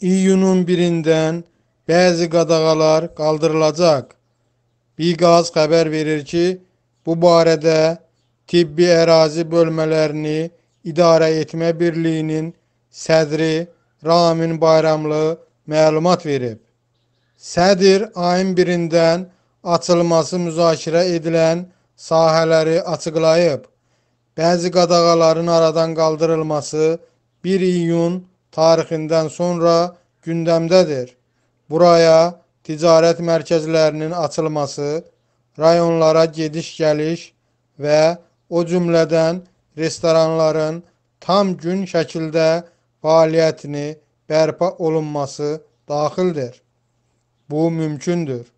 iyunun birindən bəzi qadağalar qaldırılacaq. Biqaz xəbər verir ki, bu barədə Tibbi Ərazi Bölmələrini İdarə Etmə Birliyinin sədri Ramin Bayramlı məlumat verib. Sədir ayın birindən açılması müzakirə edilən sahələri açıqlayıb. Bəzi qadağaların aradan qaldırılması 1 iyun tarixindən sonra gündəmdədir. Buraya ticarət mərkəzlərinin açılması, rayonlara gediş-gəliş və o cümlədən restoranların tam gün şəkildə fəaliyyətini bərpa olunması daxildir. Bu mümkündür.